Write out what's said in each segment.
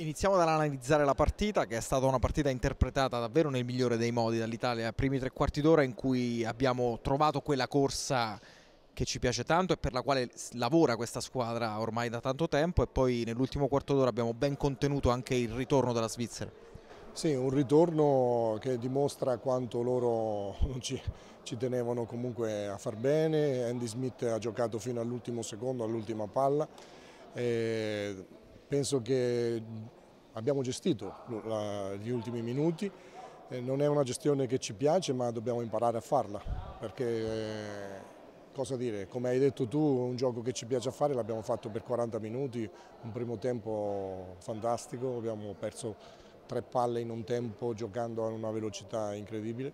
Iniziamo dall'analizzare la partita, che è stata una partita interpretata davvero nel migliore dei modi dall'Italia, primi tre quarti d'ora in cui abbiamo trovato quella corsa che ci piace tanto e per la quale lavora questa squadra ormai da tanto tempo e poi nell'ultimo quarto d'ora abbiamo ben contenuto anche il ritorno della Svizzera. Sì, un ritorno che dimostra quanto loro ci, ci tenevano comunque a far bene, Andy Smith ha giocato fino all'ultimo secondo, all'ultima palla. E Penso che abbiamo gestito gli ultimi minuti, eh, non è una gestione che ci piace ma dobbiamo imparare a farla perché eh, cosa dire, come hai detto tu un gioco che ci piace fare, l'abbiamo fatto per 40 minuti, un primo tempo fantastico, abbiamo perso tre palle in un tempo giocando a una velocità incredibile.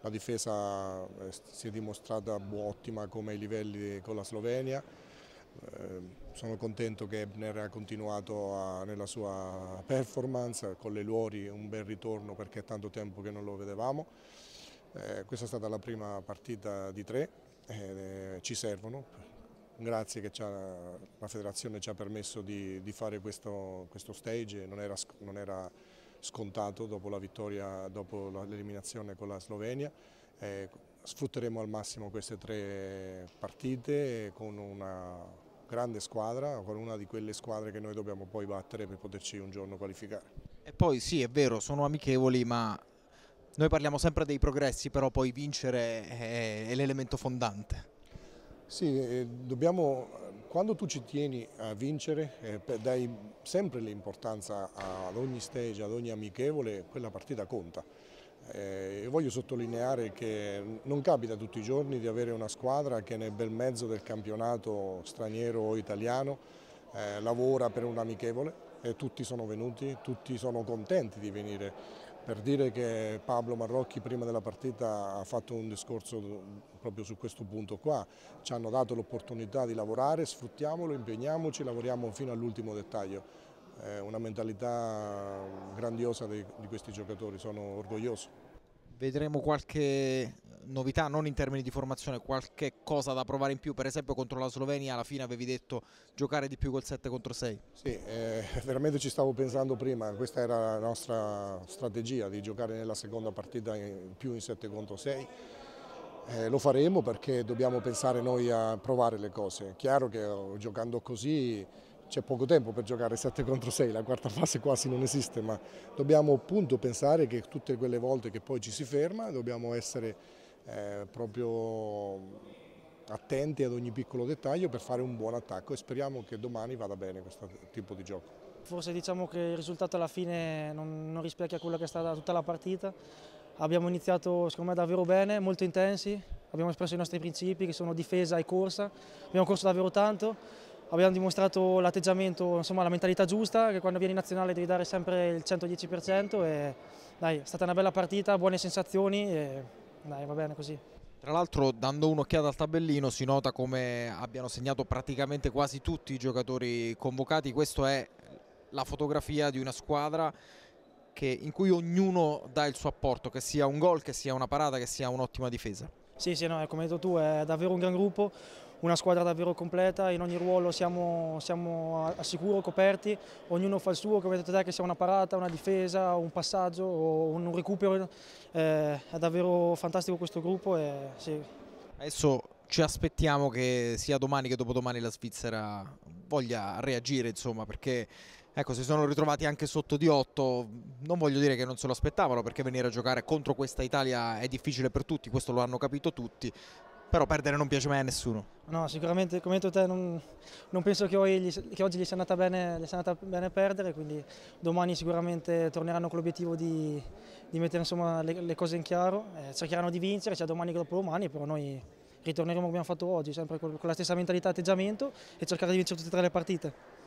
La difesa eh, si è dimostrata ottima come i livelli con la Slovenia. Ehm, sono contento che Ebner ha continuato a, nella sua performance, con le Luori un bel ritorno perché è tanto tempo che non lo vedevamo. Eh, questa è stata la prima partita di tre, eh, ci servono, grazie che la federazione ci ha permesso di, di fare questo, questo stage, non era, non era, scontato dopo la vittoria, dopo l'eliminazione con la Slovenia. Eh, sfrutteremo al massimo queste tre partite con una grande squadra, con una di quelle squadre che noi dobbiamo poi battere per poterci un giorno qualificare. E poi sì, è vero, sono amichevoli, ma noi parliamo sempre dei progressi, però poi vincere è, l'elemento fondante. Sì, eh, dobbiamo, quando tu ci tieni a vincere, eh, dai sempre l'importanza ad ogni stage, ad ogni amichevole, quella partita conta. Eh, voglio sottolineare che non capita tutti i giorni di avere una squadra che nel bel mezzo del campionato straniero o italiano eh, lavora per un amichevole e tutti sono venuti, tutti sono contenti di venire. Per dire che Pablo Marrocchi prima della partita ha fatto un discorso proprio su questo punto qua, ci hanno dato l'opportunità di lavorare, sfruttiamolo, impegniamoci, lavoriamo fino all'ultimo dettaglio è una mentalità grandiosa di, di questi giocatori, sono orgoglioso. Vedremo qualche novità, non in termini di formazione, qualche cosa da provare in più, per esempio contro la Slovenia alla fine avevi detto giocare di più col 7 contro 6. Sì, eh, veramente ci stavo pensando prima, questa era la nostra strategia di giocare nella seconda partita in, più in 7 contro 6. Eh, lo faremo perché dobbiamo pensare noi a provare le cose. È chiaro che oh, giocando così c'è poco tempo per giocare 7 contro 6, la quarta fase quasi non esiste, ma dobbiamo appunto pensare che tutte quelle volte che poi ci si ferma dobbiamo essere eh, proprio attenti ad ogni piccolo dettaglio per fare un buon attacco e speriamo che domani vada bene questo tipo di gioco. Forse diciamo che il risultato alla fine non, non rispecchia quella che è stata tutta la partita, abbiamo iniziato secondo me davvero bene, molto intensi, abbiamo espresso i nostri principi che sono difesa e corsa, abbiamo corso davvero tanto abbiamo dimostrato l'atteggiamento, insomma la mentalità giusta, che quando vieni in nazionale devi dare sempre il 110% e dai, è stata una bella partita, buone sensazioni e dai, va bene così. Tra l'altro dando un'occhiata al tabellino si nota come abbiano segnato praticamente quasi tutti i giocatori convocati, questa è la fotografia di una squadra che, in cui ognuno dà il suo apporto, che sia un gol, che sia una parata, che sia un'ottima difesa. Sì, sì, no, come hai detto tu è davvero un gran gruppo, una squadra davvero completa, in ogni ruolo siamo, siamo a, sicuro coperti, ognuno fa il suo, come hai detto te, che sia una parata, una difesa, un passaggio o un recupero, eh, è davvero fantastico questo gruppo. E, sì. Adesso ci aspettiamo che sia domani che dopodomani la Svizzera voglia reagire, insomma, perché Ecco, si sono ritrovati anche sotto di 8, non voglio dire che non se lo aspettavano perché venire a giocare contro questa Italia è difficile per tutti, questo lo hanno capito tutti, però perdere non piace mai a nessuno. No, sicuramente come hai detto te non, non penso che oggi, che oggi, gli sia andata bene, gli sia andata bene perdere, quindi domani sicuramente torneranno con l'obiettivo di, di, mettere insomma, le, le, cose in chiaro, eh, cercheranno di vincere, cioè domani dopo domani, però noi ritorneremo come abbiamo fatto oggi, sempre con, con la stessa mentalità e atteggiamento e cercare di vincere tutte e tre le partite.